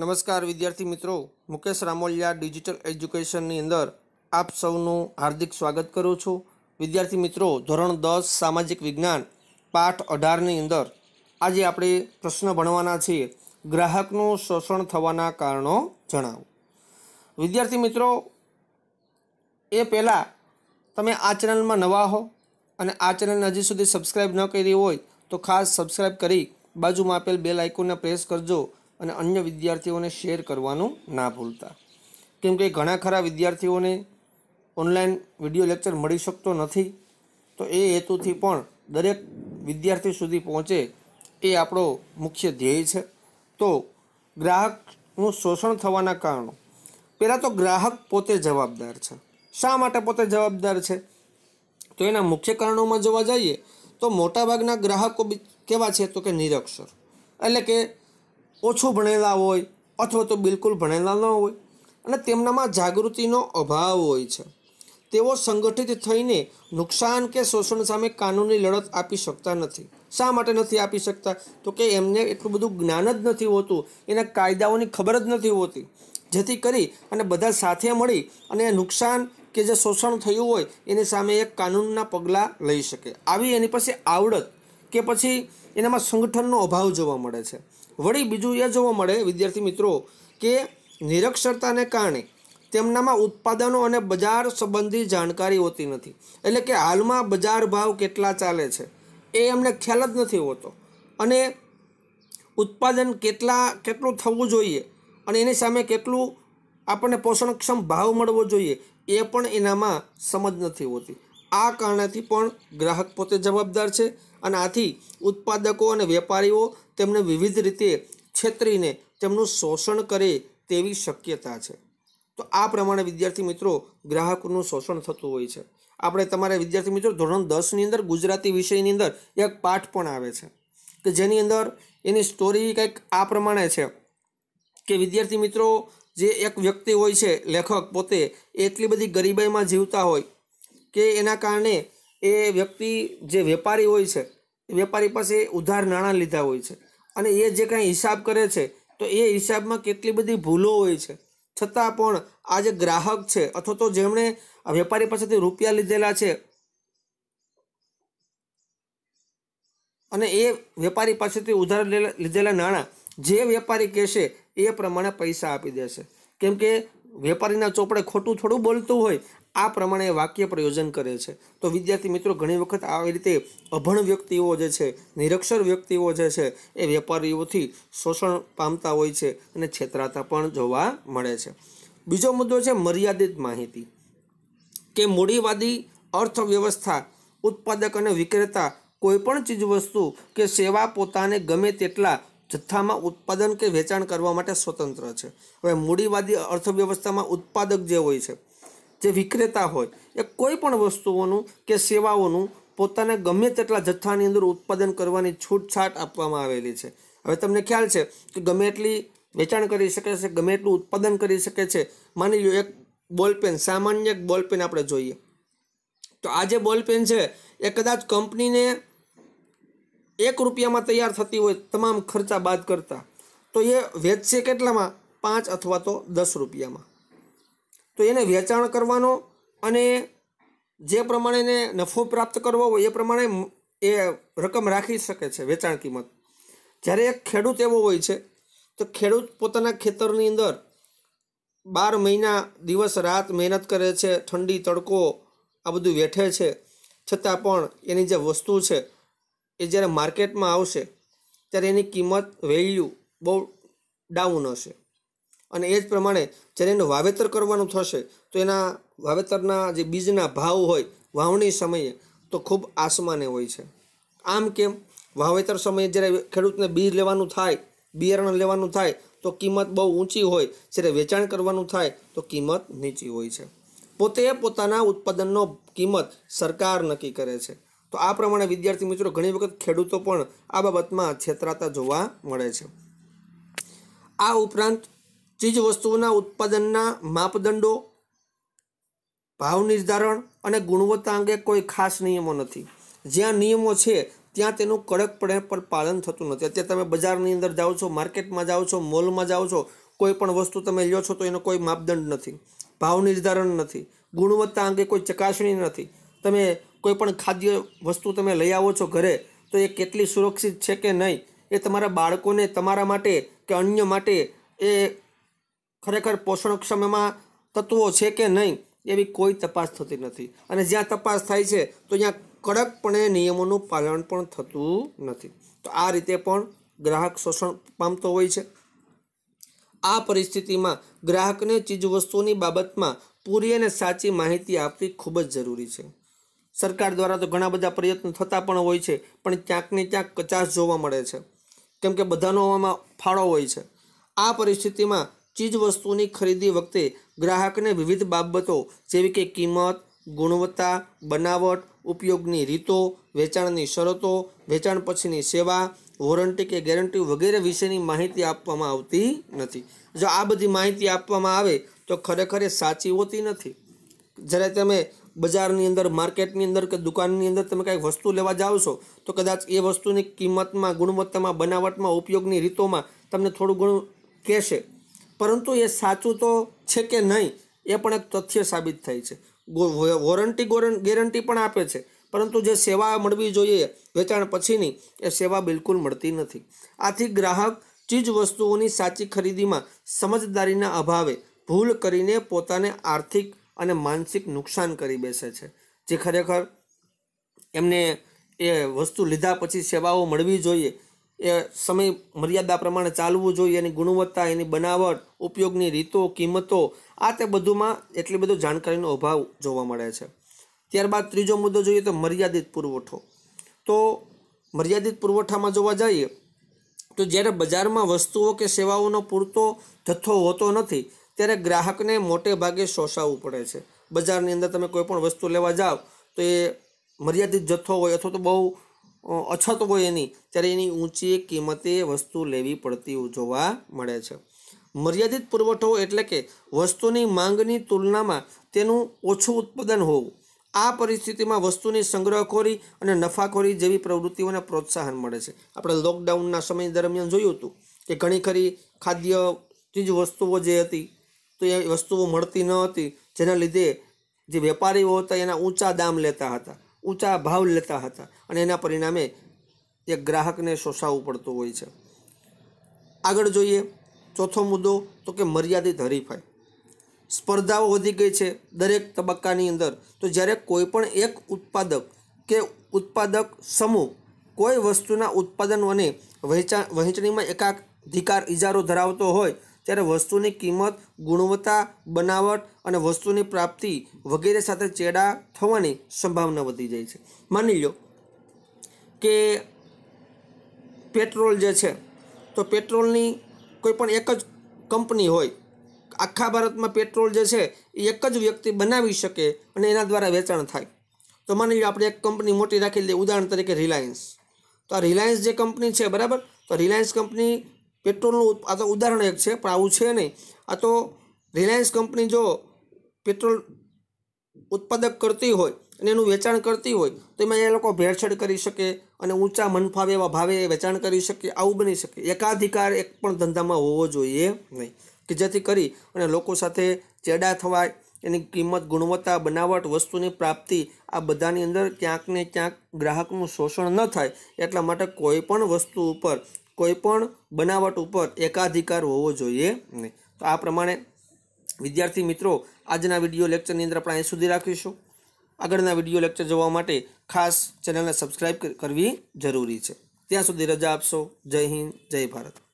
નમસ્કાર વિદ્યાર્થી મિત્રો મુકેશ રામોલિયા ડિજિટલ એજ્યુકેશનની અંદર આપ સૌનું હાર્દિક સ્વાગત કરું છું વિદ્યાર્થી મિત્રો ધોરણ દસ સામાજિક વિજ્ઞાન પાઠ અઢારની અંદર આજે આપણે પ્રશ્ન ભણવાના છીએ ગ્રાહકનું શોષણ થવાના કારણો જણાવો વિદ્યાર્થી મિત્રો એ પહેલાં તમે આ ચેનલમાં નવા હો અને આ ચેનલને હજી સુધી સબસ્ક્રાઈબ ન કરી હોય તો ખાસ સબસ્ક્રાઈબ કરી બાજુમાં આપેલ બે આઇકોનને પ્રેસ કરજો અને અન્ય વિદ્યાર્થીઓને શેર કરવાનું ના ભૂલતા કેમ કે ઘણા ખરા વિદ્યાર્થીઓને ઓનલાઈન વિડીયો લેક્ચર મળી શકતો નથી તો એ હેતુથી પણ દરેક વિદ્યાર્થી સુધી પહોંચે એ આપણો મુખ્ય ધ્યેય છે તો ગ્રાહકનું શોષણ થવાના કારણો પહેલાં તો ગ્રાહક પોતે જવાબદાર છે શા માટે પોતે જવાબદાર છે તો એના મુખ્ય કારણોમાં જોવા જઈએ તો મોટાભાગના ગ્રાહકો કેવા છે તો કે નિરક્ષર એટલે કે ઓછું ભણેલા હોય અથવા તો બિલકુલ ભણેલા ન હોય અને તેમનામાં જાગૃતિનો અભાવ હોય છે તેઓ સંગઠિત થઈને નુકસાન કે શોષણ સામે કાનૂની લડત આપી શકતા નથી શા માટે નથી આપી શકતા તો કે એમને એટલું બધું જ્ઞાન જ નથી હોતું એના કાયદાઓની ખબર જ નથી હોતી જેથી કરી અને બધા સાથે મળી અને નુકસાન કે જે શોષણ થયું હોય એની સામે એક કાનૂનના પગલાં લઈ શકે આવી એની પાસે આવડત કે પછી એનામાં સંગઠનનો અભાવ જોવા મળે છે વળી બીજું એ જોવા મળે વિદ્યાર્થી મિત્રો કે નિરક્ષરતાને કારણે તેમનામાં ઉત્પાદનો અને બજાર સંબંધી જાણકારી હોતી નથી એટલે કે હાલમાં બજાર ભાવ કેટલા ચાલે છે એ એમને ખ્યાલ જ નથી હોતો અને ઉત્પાદન કેટલા કેટલું થવું જોઈએ અને એની સામે કેટલું આપણને પોષણક્ષમ ભાવ મળવો જોઈએ એ પણ એનામાં સમજ નથી હોતી આ કારણેથી પણ ગ્રાહક પોતે જવાબદાર છે અને આથી ઉત્પાદકો અને વેપારીઓ તેમને વિવિધ રીતે છેતરીને તેમનું શોષણ કરે તેવી શક્યતા છે તો આ પ્રમાણે વિદ્યાર્થી મિત્રો ગ્રાહકનું શોષણ થતું હોય છે આપણે તમારા વિદ્યાર્થી મિત્રો ધોરણ દસની અંદર ગુજરાતી વિષયની અંદર એક પાઠ પણ આવે છે કે જેની અંદર એની સ્ટોરી કંઈક આ પ્રમાણે છે કે વિદ્યાર્થી મિત્રો જે એક વ્યક્તિ હોય છે લેખક પોતે એટલી બધી ગરીબાઈમાં જીવતા હોય કે એના કારણે એ વ્યક્તિ જે વેપારી હોય છે વેપારી પાસે ઉધાર નાણાં લીધા હોય છે અને એ જે કાંઈ હિસાબ કરે છે તો એ હિસાબમાં કેટલી બધી ભૂલો હોય છે છતાં પણ આ જે ગ્રાહક છે અથવા તો જેમણે વેપારી પાસેથી રૂપિયા લીધેલા છે અને એ વેપારી પાસેથી ઉધાર લીધેલા નાણાં જે વેપારી કહેશે એ પ્રમાણે પૈસા આપી દેશે કેમ કે વેપારીના ચોપડે ખોટું થોડું બોલતું હોય આ પ્રમાણે વાક્ય પ્રયોજન કરે છે તો વિદ્યાર્થી મિત્રો ઘણી વખત આવી રીતે અભણ વ્યક્તિઓ જે છે નિરક્ષર વ્યક્તિઓ જે છે એ વેપારીઓથી શોષણ પામતા હોય છે અને છેતરાતા પણ જોવા મળે છે બીજો મુદ્દો છે મર્યાદિત માહિતી કે મૂડીવાદી અર્થવ્યવસ્થા ઉત્પાદક અને વિક્રેતા કોઈપણ ચીજવસ્તુ કે સેવા પોતાને ગમે તેટલા જથ્થામાં ઉત્પાદન કે વેચાણ કરવા માટે સ્વતંત્ર છે હવે મૂડીવાદી અર્થવ્યવસ્થામાં ઉત્પાદક જે હોય છે જે વિક્રેતા હોય એ કોઈ પણ વસ્તુઓનું કે સેવાઓનું પોતાને ગમે તેટલા જથ્થાની અંદર ઉત્પાદન કરવાની છૂટછાટ આપવામાં આવેલી છે હવે તમને ખ્યાલ છે કે ગમે એટલી વેચાણ કરી શકે છે ગમે એટલું ઉત્પાદન કરી શકે છે માની લો એક બોલપેન સામાન્ય એક બોલપેન આપણે જોઈએ તો આ જે બોલપેન છે એ કદાચ કંપનીને એક રૂપિયામાં તૈયાર થતી હોય તમામ ખર્ચા બાદ કરતાં તો એ વેચશે કેટલામાં પાંચ અથવા તો દસ રૂપિયામાં તો એને વેચાણ કરવાનો અને જે પ્રમાણે એને નફો પ્રાપ્ત કરવો હોય એ પ્રમાણે એ રકમ રાખી શકે છે વેચાણ કિંમત જ્યારે એક ખેડૂત એવો હોય છે તો ખેડૂત પોતાના ખેતરની અંદર બાર મહિના દિવસ રાત મહેનત કરે છે ઠંડી તડકો આ બધું વેઠે છે છતાં પણ એની જે વસ્તુ છે એ જ્યારે માર્કેટમાં આવશે ત્યારે એની કિંમત વેલ્યુ બહુ ડાઉન હશે અને એ જ પ્રમાણે જ્યારે એનું વાવેતર કરવાનું થશે તો એના વાવેતરના જે બીજના ભાવ હોય વાવણી સમયે તો ખૂબ આસમાને હોય છે આમ કેમ વાવેતર સમયે જ્યારે ખેડૂતને બી લેવાનું થાય બિયારણ લેવાનું થાય તો કિંમત બહુ ઊંચી હોય જ્યારે વેચાણ કરવાનું થાય તો કિંમત નીચી હોય છે પોતે પોતાના ઉત્પાદનનો કિંમત સરકાર નક્કી કરે છે તો આ પ્રમાણે વિદ્યાર્થી મિત્રો ઘણી વખત ખેડૂતો પણ આ બાબતમાં છેતરાતા જોવા મળે છે આ ઉપરાંત ચીજ વસ્તુઓના ઉત્પાદનના માપદંડો ભાવ નિર્ધારણ અને ગુણવત્તા અંગે કોઈ ખાસ નિયમો નથી જ્યાં નિયમો છે ત્યાં તેનું કડકપણે પણ પાલન થતું નથી અત્યારે તમે બજારની અંદર જાઓ છો માર્કેટમાં જાઓ છો મોલમાં જાઓ છો કોઈ પણ વસ્તુ તમે લ્યો છો તો એનો કોઈ માપદંડ નથી ભાવ નિર્ધારણ નથી ગુણવત્તા અંગે કોઈ ચકાસણી નથી તમે કોઈ પણ ખાદ્ય વસ્તુ તમે લઈ આવો છો ઘરે તો એ કેટલી સુરક્ષિત છે કે નહીં એ તમારા બાળકોને તમારા માટે કે અન્ય માટે એ ખરેખર પોષણક્ષમમાં તત્વો છે કે નહીં એવી કોઈ તપાસ થતી નથી અને જ્યાં તપાસ થાય છે તો ત્યાં કડકપણે નિયમોનું પાલન પણ થતું નથી તો આ રીતે પણ ગ્રાહક શોષણ પામતો હોય છે આ પરિસ્થિતિમાં ગ્રાહકને ચીજવસ્તુઓની બાબતમાં પૂરી અને સાચી માહિતી આપવી ખૂબ જ જરૂરી છે સરકાર દ્વારા તો ઘણા બધા પ્રયત્નો થતા પણ હોય છે પણ ક્યાંક ને ક્યાંક કચાશ જોવા મળે છે કેમ કે બધાનો ફાળો હોય છે આ પરિસ્થિતિમાં ચીજવસ્તુની ખરીદી વખતે ગ્રાહકને વિવિધ બાબતો જેવી કે કિંમત ગુણવત્તા બનાવટ ઉપયોગની રીતો વેચાણની શરતો વેચાણ પછીની સેવા વોરંટી કે ગેરંટી વગેરે વિશેની માહિતી આપવામાં આવતી નથી જો આ બધી માહિતી આપવામાં આવે તો ખરેખર એ સાચી હોતી નથી જ્યારે તમે બજારની અંદર માર્કેટની અંદર કે દુકાનની અંદર તમે કાંઈક વસ્તુ લેવા જાઓ છો તો કદાચ એ વસ્તુની કિંમતમાં ગુણવત્તામાં બનાવટમાં ઉપયોગની રીતોમાં તમને થોડું ઘણું કહેશે પરંતુ એ સાચું તો છે કે નહીં એ પણ એક તથ્ય સાબિત થાય છે વોરંટી ગેરંટી પણ આપે છે પરંતુ જે સેવા મળવી જોઈએ વેચાણ પછીની એ સેવા બિલકુલ મળતી નથી આથી ગ્રાહક ચીજ વસ્તુઓની સાચી ખરીદીમાં સમજદારીના અભાવે ભૂલ કરીને પોતાને આર્થિક અને માનસિક નુકસાન કરી બેસે છે જે ખરેખર એમને એ વસ્તુ લીધા પછી સેવાઓ મળવી જોઈએ એ સમય મર્યાદા પ્રમાણે ચાલવું જોઈએ એની ગુણવત્તા એની બનાવટ ઉપયોગની રીતો કિંમતો આ તે બધુંમાં એટલી બધું જાણકારીનો અભાવ જોવા મળે છે ત્યારબાદ ત્રીજો મુદ્દો જોઈએ તો મર્યાદિત પુરવઠો તો મર્યાદિત પુરવઠામાં જોવા જઈએ તો જ્યારે બજારમાં વસ્તુઓ કે સેવાઓનો પૂરતો જથ્થો હોતો નથી ત્યારે ગ્રાહકને મોટે ભાગે શોષાવવું પડે છે બજારની અંદર તમે કોઈ પણ વસ્તુ લેવા જાઓ તો એ મર્યાદિત જથ્થો હોય અથવા તો બહુ અછત હોય એની ત્યારે એની ઊંચી કિંમતે વસ્તુ લેવી પડતી જોવા મળે છે મર્યાદિત પુરવઠો એટલે કે વસ્તુની માંગની તુલનામાં તેનું ઓછું ઉત્પાદન હોવું આ પરિસ્થિતિમાં વસ્તુની સંગ્રહખોરી અને નફાખોરી જેવી પ્રવૃત્તિઓને પ્રોત્સાહન મળે છે આપણે લોકડાઉનના સમય દરમિયાન જોયું હતું કે ઘણી ખરી ખાદ્ય ચીજ વસ્તુઓ જે હતી તો એ વસ્તુઓ મળતી ન હતી જેના લીધે જે વેપારીઓ હતા એના ઊંચા દામ લેતા હતા ઊંચા ભાવ લેતા હતા અને એના પરિણામે એ ગ્રાહકને શોષાવવું પડતું હોય છે આગળ જોઈએ ચોથો મુદ્દો તો કે મર્યાદિત હરીફાઈ સ્પર્ધાઓ વધી ગઈ છે દરેક તબક્કાની અંદર તો જ્યારે કોઈપણ એક ઉત્પાદક કે ઉત્પાદક સમૂહ કોઈ વસ્તુના ઉત્પાદન અને વહેંચા વહેંચણીમાં એકાધિકાર ઇજારો ધરાવતો હોય ત્યારે વસ્તુની કિંમત ગુણવત્તા બનાવટ અને વસ્તુની પ્રાપ્તિ વગેરે સાથે ચેડા થવાની સંભાવના વધી જાય છે માની લો કે પેટ્રોલ જે છે તો પેટ્રોલની કોઈ પણ એક જ કંપની હોય આખા ભારતમાં પેટ્રોલ જે છે એ એક જ વ્યક્તિ બનાવી શકે અને એના દ્વારા વેચાણ થાય તો માની લો આપણે એક કંપની મોટી રાખી લઈએ ઉદાહરણ તરીકે રિલાયન્સ તો આ રિલાયન્સ જે કંપની છે બરાબર તો રિલાયન્સ કંપની પેટ્રોલનું આ તો ઉદાહરણ એક છે પણ આવું છે નહીં આ તો રિલાયન્સ કંપની જો પેટ્રોલ ઉત્પાદક કરતી હોય અને એનું વેચાણ કરતી હોય તો એમાં એ લોકો ભેળસેળ કરી શકે અને ઊંચા મનફાવે એવા ભાવે વેચાણ કરી શકે આવું બની શકે એકાધિકાર એક પણ ધંધામાં હોવો જોઈએ નહીં કે જેથી કરી અને લોકો સાથે ચેડા થવાય એની કિંમત ગુણવત્તા બનાવટ વસ્તુની પ્રાપ્તિ આ બધાની અંદર ક્યાંક ને ક્યાંક ગ્રાહકનું શોષણ ન થાય એટલા માટે કોઈ પણ વસ્તુ ઉપર કોઈપણ બનાવટ ઉપર એકાધિકાર હોવો જોઈએ નહીં તો આ પ્રમાણે વિદ્યાર્થી મિત્રો આજના વિડીયો લેક્ચરની અંદર આપણે અહીં સુધી રાખીશું આગળના વિડીયો લેક્ચર જોવા માટે ખાસ ચેનલને સબસ્ક્રાઈબ કરવી જરૂરી છે ત્યાં સુધી રજા આપશો જય હિન્દ જય ભારત